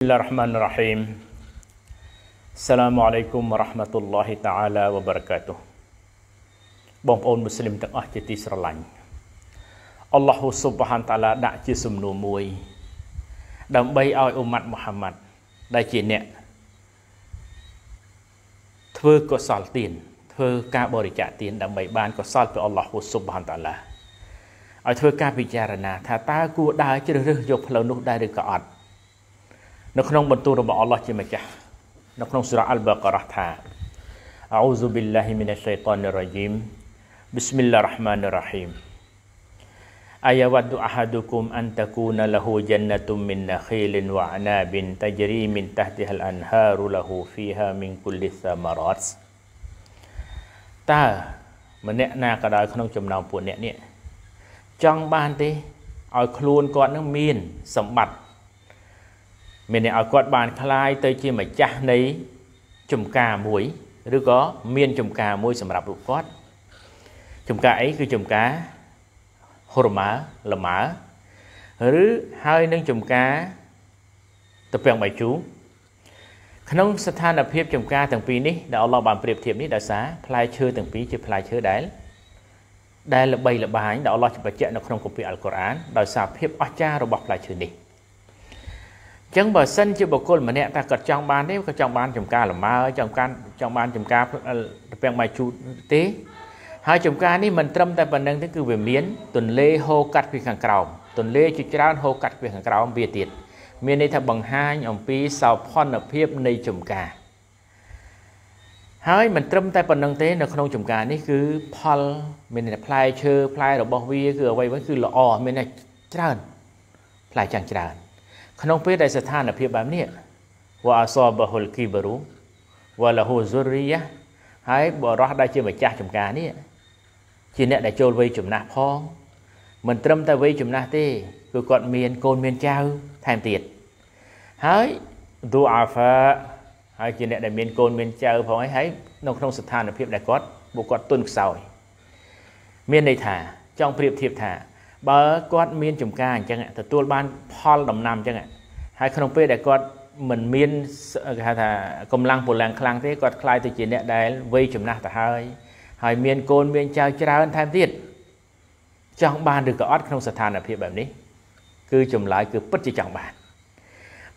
بسم الله الرحمن الرحيم السلام عليكم ورحمة الله تعالى وبركاته បងប្អូនមូស្លីមទាំងអស់ជាទីស្រឡាញ់អល់ឡោះស៊ុបហានតាឡាដាក់ជាសំណួរមួយ ដើម្បីឲ្យអ៊ុម៉ាត់មូហាម៉ាត់ដែលជាអ្នកធ្វើកុសលទានធ្វើការបរិច្ចាគទានដើម្បីបានកុសលពីអល់ឡោះស៊ុបហានតាឡាឲ្យធ្វើការពិចារណា ថាតើគួរដើរជ្រើសរើសយកផ្លូវនោះដែរឬក៏អត់នៅក្នុងបន្ទូលរបស់អល់ឡោះជាម្ចាស់នៅក្នុងសូរ៉ាអល់បាការ៉ាថា أعوذ بالله من الشيطان الرجيم بسم الله الرحمن الرحيم أيود أحدكم أن تكون له جنة من نخيل وعناب تجري من تحتها الأنهار له فيها من كل الثمرات តើម្នាក់ណាក៏ដោយក្នុងចំណោមពួកអ្នកនេះចង់បានទេឲ្យខ្លួនគាត់នឹងមាន សម្បត្តិមានន័យឲ្យគាត់បានคลายទៅ ជាម្ចាស់នៃចំការមួយឬក៏មានចំការមួយសម្រាប់រូបគាត់ចំការអីគឺចំការហូរម៉ាលម៉ាឬហើយនឹងចំការតពាំងបៃជូ ក្នុង ស្ថានភាពចំការទាំងពីរនេះដែលអល់ឡោះបានប្រៀបធៀបនេះដោយសារផ្លែឈើទាំងពីរជាផ្លែឈើដែលដែលល្បីល្បាញដែលអល់ឡោះបញ្ជាក់នៅក្នុងគម្ពីរអល់កុរអានដោយសារភាពអស្ចារ្យរបស់ផ្លែឈើនេះ។អញ្ចឹងបើសិនជាបុគ្គលម្នាក់ថាគាត់ចង់បានទេគាត់ចង់បានចំការលម៉ើចង់បានចង់បានចំការត្រពាំងបាយជូតទេ ហើយចំការនេះមិនត្រឹមតែប៉ុណ្្នឹងទេគឺវាមានទន្លេហូរកាត់ពីខាងក្រោមទន្លេជាច្រើនហូរកាត់ពីខាងក្រោមវាទៀតមានន័យថាបង្ហាញអំពីសោភ័ណភាព នៃចំការហើយមិនត្រឹមតែប៉ុណ្្នឹងទេ នៅក្នុងចំការនេះគឺផលមានន័យផ្លែឈើផ្លែរបស់វា គឺអ្វីវិញគឺល្អមានន័យច្រើនផ្លែចាំងច្រើនក្នុងពេលដែលស្ថានភាពបែបនេះវ៉ាអសបហ៊ុលគីបរូវ៉ាលហ៊ូស៊ុរីយ៉ាហើយបរោះដែលជាម្ចាស់ចំការនេះជាអ្នកដែលចូលវ័យចំណាស់ផងមិនត្រឹមតែវ័យចំណាស់ទេគឺគាត់មានកូនមានចៅថែមទៀតហើយឌូអាហ្វាហើយជាអ្នកដែលមានកូនមានចៅផងហើយហើយនៅក្នុងស្ថានភាពដែលគាត់ពួកគាត់ទុនខ្សោយមានន័យថាចង់ប្រៀបធៀបថា បើគាត់មានចំការអញ្ចឹងទទួលបាន ផលដំណាំអញ្ចឹងហើយក្នុងពេលដែលគាត់មិនមានគេហៅថាកម្លាំងពលំខ្លាំងទេគាត់ខ្លាយទៅជា អ្នកដែលវ័យចំណាស់ទៅហើយ ហើយមានកូនមានចៅច្រើនថែមទៀតចង់បានឬក៏អត់ក្នុងស្ថានភាពបែបនេះគឺចម្លើយគឺពិតជាចង់បាន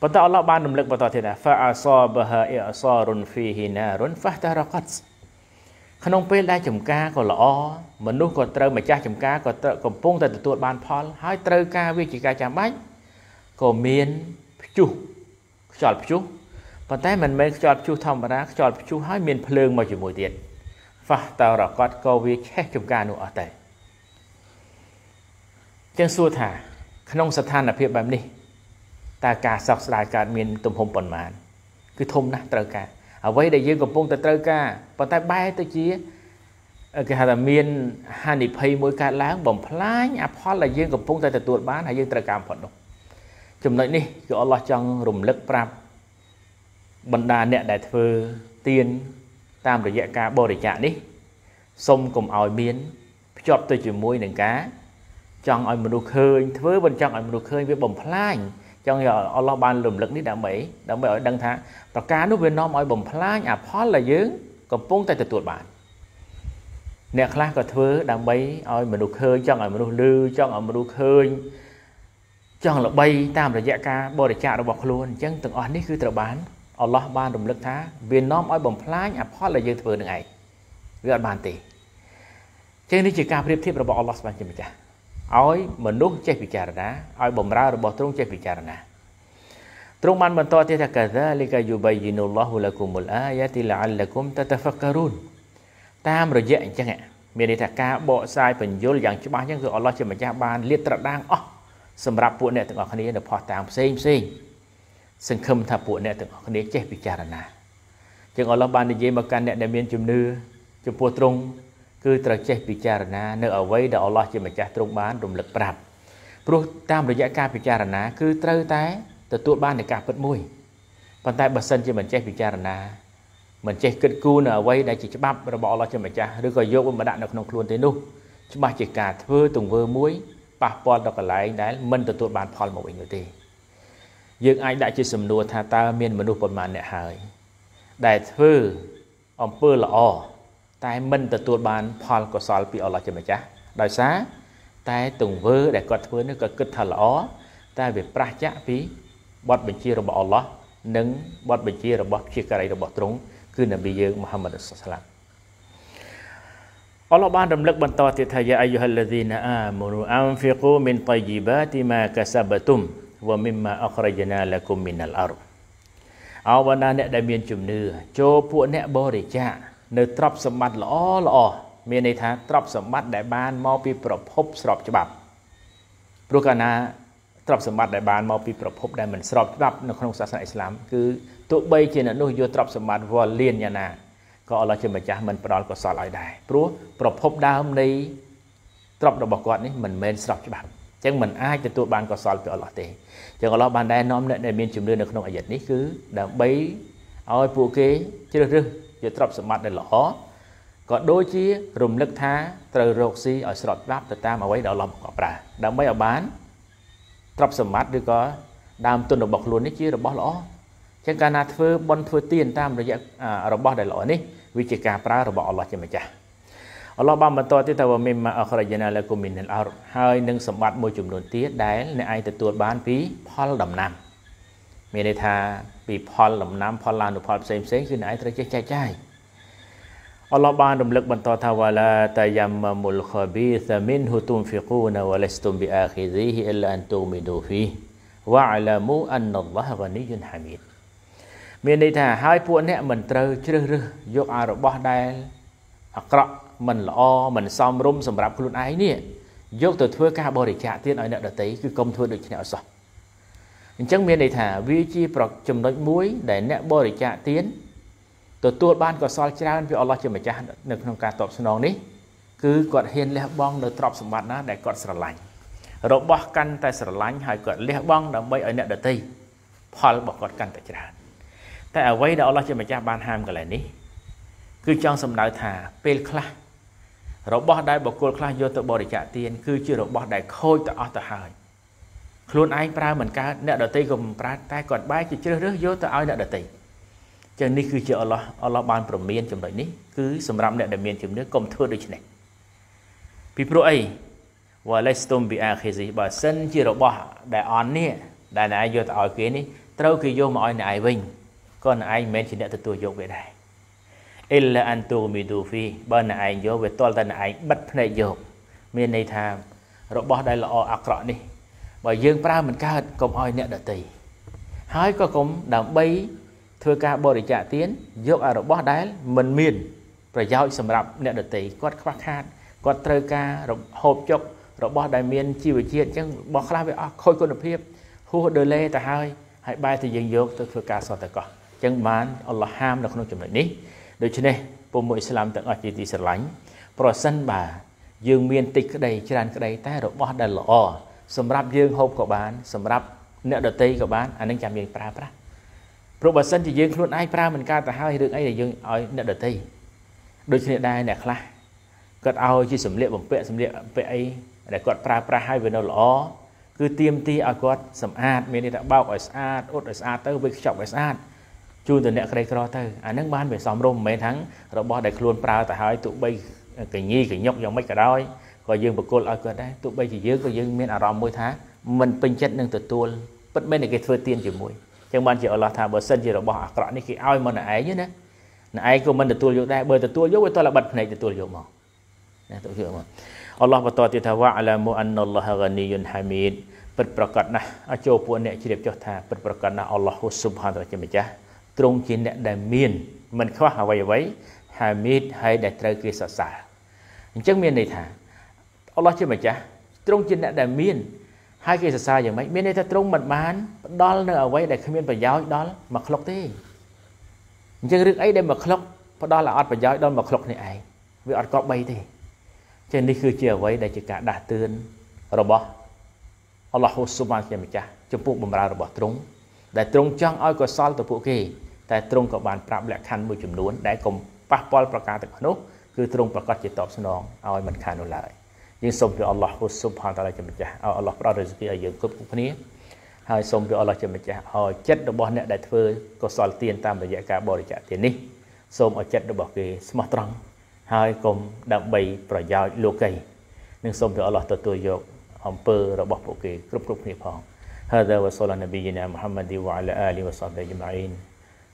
បន្តអល់ឡោះបានរំលឹកបន្តទៀតថា fa asabaha i'sarun fihi narun fahtaraqat ក្នុងពេលដែលចំការក៏ល្អមនុស្សក៏ត្រូវម្ចាស់ចំការក៏កំពុងតែទទួលបានផល ហើយត្រូវការវាជាការចាំបាច់ក៏មានព្យុះខ្យល់ព្យុះប៉ុន្តែមិនមែនខ្យល់ព្យុះធម្មតាខ្យល់ព្យុះហើយមានភ្លើងមកជាមួយទៀតហ្វាស់តរកតក៏វាឆេះចំការនោះអត់ដែរចឹងសួរថាក្នុងស្ថានភាពបែបនេះតើការសោកស្ដាយកើតមានទំហំប៉ុន្មានគឺធំណាស់ត្រូវការអ្វីដែលយើងកំពុងតែត្រូវការប៉ុន្តែបែរទៅជាគេហៅថាមាន ហានិភ័យមួយកើតឡើងបំផ្លាញអផលដែលយើងកំពុងតែទទួលបានហើយយើងត្រូវការបំផុតនោះចំណុចនេះគឺអល់ឡោះចង់រំលឹកប្រាប់បណ្ដាអ្នកដែលធ្វើទៀនតាមរយៈការបរិច្ចាគនេះសូមកុំឲ្យមានភ្ជាប់ទៅជាមួយនឹងការ ចង់ឲ្យមនុស្សឃើញធ្វើមិនចង់ឲ្យមនុស្សឃើញវាបំផ្លាញចង់ឲ្យអល់ឡោះបាន រំលឹកនេះដើម្បីដើម្បីឲ្យដឹងថាប្រការនោះវានាំឲ្យបំផ្លាញអផលដែលយើងកំពុងតែទទួលបានអ្នកខ្លះក៏ធ្វើដើម្បីឲ្យមនុស្សឃើញចង់ឲ្យមនុស្សឮចង់ឲ្យមនុស្សឃើញចង់ល្បីតាមរយៈការបរិច្ចាគរបស់ខ្លួនអញ្ចឹងទាំងអស់នេះគឺត្រូវបានអល់ឡោះបានរំលឹកថា វានាំឲ្យបំផ្លាញអផលដែលយើងធ្វើនឹងឯងវាអត់បានទេចឹងនេះជាការប្រៀបធៀបរបស់អល់ឡោះស្បានជាម្ចាស់ឲ្យមនុស្សចេះពិចារណាឲ្យបំរើរបស់ទ្រង់ចេះពិចារណាទ្រង់បានបន្តទៀតថាកាហ្សាលីកាយូបាយីនូឡោះលាគុមុលអាយ៉ាទីឡាលគុំតតហ្វការូនតាមរយៈអញ្ចឹងមានន័យថាការបកស្រាយបញ្យលយ៉ាងច្បាស់អញ្ចឹងគឺអល់ឡោះជាម្ចាស់បានលាតត្រដាងអស់សម្រាប់ពួកអ្នកទាំងអស់គ្នានៅផោះតាមផ្សេងផ្សេងសង្ឃឹមថាពួកអ្នកទាំងអស់គ្នាចេះពិចារណាជាងអល់ឡោះបាននិយាយមកកាន់អ្នកដែលមានជំនឿចំពោះទ្រង់គឺត្រូវចេះពិចារណានៅអ្វីដែលអល់ឡោះជាម្ចាស់ទ្រង់បាន រំលឹកប្រាប់ព្រោះតាមរយៈការពិចារណាគឺត្រូវតែទទួលបាននៃការពិតមួយប៉ុន្តែបើសិន ជាមិនចេះពិចារណាមិនចេះគិតគូរនៅអ្វីដែលជាច្បាប់របស់អល់ឡោះជាម្ចាស់ឬក៏យកមកដាក់នៅក្នុងខ្លួនទេនោះច្បាស់ជាការធ្វើទង្វើមួយប៉ះពាល់ដល់កន្លែងដែលមិនទទួលបានផលមកវិញនោះទេយើងអាចដាក់ជាសំណួរថាតើមានមនុស្សប៉ុន្មានអ្នកហើយដែលធ្វើអំពើល្អតែមិនទទួលបាន ផលកុសលពីអល់ឡោះជាម្ចាស់ដោយសារតែទង្វើ ដែលគាត់ធ្វើនោះគាត់គិតថាល្អតែវាប្រះចាក់ពីបទបញ្ជារបស់អល់ឡោះនិងបទបញ្ជារបស់ជាការីរបស់ទ្រង់គឺនប៊ីយើងមូហាម៉ាត់សុសឡាមអល់ឡោះបានរំលឹកបន្តទៀតថាយ៉ាអាយុហលឡាឌីណាអាមូនូអាំហ្វីកូមីនតៃយីបាទីម៉ាកាសាបតុមវ៉ាមីម៉ាអខ្រយណាឡាគុំមីនអលអារអោបណ្ដាអ្នកដែលមានជំនឿចូលពួកអ្នកបរិច្ចាគនៅទ្រព្យសម្បត្តិល្អល្អមានន័យថាទ្រព្យសម្បត្តិដែលបានមកពីប្រភពស្របច្បាប់ព្រោះកាលណាទ្រព្យសម្បត្តិដែលបានមកពីប្រភពដែលមិនស្របច្បាប់នៅក្នុងសាសនាអ៊ីស្លាមគឺទោះបីជាអ្នកនោះយកទ្រព្យសម្បត្តិវល់លៀនយ៉ាងណាក៏អល់ឡោះជាម្ចាស់មិនផ្ដល់កុសលឲ្យដែរព្រោះប្រភពដើមនៃទ្រព្យរបស់គាត់នេះមិនមែនស្របច្បាប់អញ្ចឹងមិនអាចទទួលបានកុសលពីអល់ឡោះទេអញ្ចឹងអល់ឡោះបានណែនាំអ្នកដែលមានជំនឿនៅក្នុងអាយត្តនេះគឺដើម្បីឲ្យពួកគេជ្រើសរើសយកទ្រព្យសម្បត្តិដែលល្អក៏ដូចជា រំលឹកថាត្រូវរកស៊ីឲ្យស្របច្បាប់ទៅតាមអ្វីដែលអល់ឡោះបង្កប់ប្រើដើម្បីឲ្យបានទ្រព្យសម្បត្តិឬក៏ដើមទុនរបស់ខ្លួននេះជារបស់ល្អអញ្ចឹងកាលណាធ្វើបន់ធ្វើទានតាមរយៈរបស់ដែលល្អនេះវាជាការប្រើរបស់អល់ឡោះជាម្ចាស់អល់ឡោះបានបន្តទៀតថាវមីម៉ាអខរយានាលកូមីនអរហើយនឹងសម្បត្តិមួយចំនួនទៀតដែលអ្នកឯងទទួលបានពីផលដំណាំ មានន័យថាពីផលដំណាំ ផលឡានុផលផ្សេងផ្សេងគឺអ្នកឯងត្រូវចេះចែកចាយអល់ឡោះបានរំលឹកបន្តថាវ៉ាឡាតាយ៉ាមមុលខប៊ីសមីនហ៊ូទុំហ្វីកូនវ៉ាលស្តុមប៊ីអាខីស៊ីហ៊ីអិលឡាអានទូមីដូហ្វីវ៉ាអាឡាមូអានណល់ឡោះហ្គានីយុនហាមីដមានន័យថាហើយពួកអ្នកមិនត្រូវជ្រើសរើសយកអារបស់ដែលអាក្រក់មិនល្អមិនសមរម្យសម្រាប់ខ្លួនឯងនេះយកទៅធ្វើការបរិច្ចាគទៀតឲ្យអ្នកដតីគឺកុំធ្វើដូចគ្នាឲ្យសោះអញ្ចឹងមានន័យថាវាជាប្រចំណុចមួយ ដែលអ្នកបរិច្ចាគទៀតទទួលបានកុសលច្រើនពីអល់ឡោះជាម្ចាស់នៅក្នុងការតបស្នងនេះគឺគាត់ហ៊ានលះបង់នៅទ្រព្យសម្បត្តិណាដែលគាត់ស្រឡាញ់របស់កាន់តែស្រឡាញ់ហើយគាត់លះបង់ដើម្បីឲ្យអ្នកដតីផលរបស់គាត់កាន់តែច្រើនតែអ្វីដែលអល់ឡោះជាម្ចាស់បានហាមកន្លែងនេះ គឺចង់សម្ដៅថាពេលខ្លះរបស់ដែលបុគ្គលខ្លះយកទៅបរិច្ចាគទានគឺជារបស់ដែលខូចទៅអស់ទៅហើយ ខ្លួនឯងប្រើមិនកើតអ្នកដតីក៏មិនប្រើតែគាត់បែរជាជ្រើសរើសយកទៅឲ្យអ្នកដតីចឹងនេះគឺជាអល់ឡោះអល់ឡោះបានប្រមានចំណុចនេះគឺសម្រាប់អ្នកដែលមានជំនឿកុំធ្វើដូច្នេះពីព្រោះអីវ៉ាឡេស្តុមប៊ីអាខេស៊ីបើសិនជារបស់ដែលអននេះដែលអ្នកឯងយកទៅឲ្យគេនេះត្រូវគេយកមកឲ្យអ្នកឯងវិញក៏ណ៎ឯងមិនមែនជាអ្នកទទួលយកវាដែរអ៊ីឡាអានទូមីឌូហ្វីបើណ៎ឯងយកវាទាល់តែណ៎ឯងបិទភ្នែកយក មានន័យថារបស់ដែលល្អអាក្រក់នេះបើយើងប្រើមិនកើតកុំឲ្យអ្នកដតីហើយក៏កុំដើម្បីធ្វើការបរិច្ចាគទាន យកអារបស់ដែល មិនមាន ប្រយោជន៍សម្រាប់អ្នកដតីគាត់ខ្វះខាតគាត់ត្រូវការហូបចុករបស់ ដែលមានជីវជាតិអញ្ចឹងរបស់ខ្លះវាអស់ខូចគុណភាពហួសដឺឡេទៅហើយហើយបែរទៅយើងយកទៅធ្វើការសតកោះចឹងបានអល់ឡោះហាមនៅក្នុងចំណុចនេះដូច្នេះពុំមួយអ៊ីស្លាមទាំងអស់ជាទីស្រឡាញ់ប្រសិនបើយើងមានតិចក្តី ច្រើនក្តី តែរបស់ ដែលល្អសម្រាប់យើងហូបក៏បានសម្រាប់អ្នកដតីក៏បានអានឹងចាំយើងប្រើប្រាស់ព្រោះបើសិនជាយើងខ្លួនឯងប្រើមិនកើតទៅហើយរឿងអីដែលយើងឲ្យអ្នកដតីដូចគ្នាដែរអ្នកខ្លះគាត់ឲ្យជាសម្លៀកបំពាក់សម្លៀកបំពាក់អីដែលគាត់ប្រើប្រាស់ឲ្យវានៅល្អគឺទៀមទីឲ្យគាត់សម្អាត មានន័យថាបោកឲ្យស្អាតអ៊ុតឲ្យស្អាតទៅវាខ្ចប់ឲ្យស្អាតជូនទៅអ្នកក្រីក្រទៅអានឹងបានវាសំរុំមិនមែនថារបស់ដែលខ្លួនប្រើទៅហើយទូបីកញីកញុកយ៉ាងម៉េចក៏ដោយក៏យើងប្រគល់ឲ្យគាត់ដែរទូបីជាយើងក៏យើងមានអារម្មណ៍មួយថាមិនពេញចិត្តនឹងទទួលពិតមែនគេធ្វើទៀនជាមួយចឹងបានជាអល់ឡោះថាបើសិនជារបស់អាក្រក់នេះគេឲ្យមកណែឯងណាណែឯងក៏មិនទទួលយកដែរបើទទួលយកវាតលបាត់ភ្នែកទទួលយកមកណាទទួលយកមកអល់ឡោះបន្តទៀតថាវ៉ាអាឡាមូអានណលឡោះហ្គានីយុនហាមីតពិតប្រកបណាស់ឲ្យចូលពួកអ្នកជ្រាបចុះថាពិតប្រកបណាស់អល់ឡោះហ៊ូស៊ុបហានតាជាម្ចាស់ទ្រង់ជាអ្នកដែលមានមិនខ្វះអ្វីអ្វីហាមីតហើយដែលត្រូវគេសរសើរអញ្ចឹងមានន័យថា អល់ឡោះជាម្ចាស់ទ្រង់ជាអ្នកដែលមាន ហើយគេសរសើរយ៉ាងម៉េចមានន័យថាទ្រង់មិនបានផ្ដល់នៅអ្វីដែលគ្មានប្រយោជន៍ដល់មកខ្លុកទេអញ្ចឹងរឿងអីដែលមកខ្លុកផ្ដល់ឲ្យអត់ប្រយោជន៍ដល់មកខ្លុកនេះឯងវាអត់កប់បីទេចឹងនេះគឺជាអ្វីដែលជាការដាស់តឿនរបស់អល់ឡោះស៊ុបហានជាម្ចាស់ចំពោះបំរើរបស់ទ្រង់ដែលទ្រង់ចង់ឲ្យកុសលទៅពួកគេតែទ្រង់ក៏បានប្រាប់លក្ខខណ្ឌមួយចំនួនដែលកុំប៉ះពាល់ប្រការទាំងនោះគឺទ្រង់ប្រកាសជាតបស្នងឲ្យមិនខាននោះឡើយយើងសូមព្រះអល់ឡោះហ៊ូស៊ុបហានតាឡាជាម្ចាស់ឲ្យអល់ឡោះប្រោសរិទ្ធិឲ្យយើងគ្រប់គ្រប់គ្នាហើយសូមព្រះអល់ឡោះជាម្ចាស់ឲ្យចិត្តរបស់អ្នកដែលធ្វើកុសល ទាន តាមរយៈការបរិច្ចាគទាននេះសូមឲ្យចិត្តរបស់គេស្មោះត្រង់ ហើយកុំដើម្បីប្រយោជន៍លោកីនឹងសូមព្រះអល់ឡោះទទួលយកអំពើរបស់ពួកគេគ្រប់គ្រប់គ្នាផង هذا وصلى نبينا محمد وعلى آله وصحبه أجمعين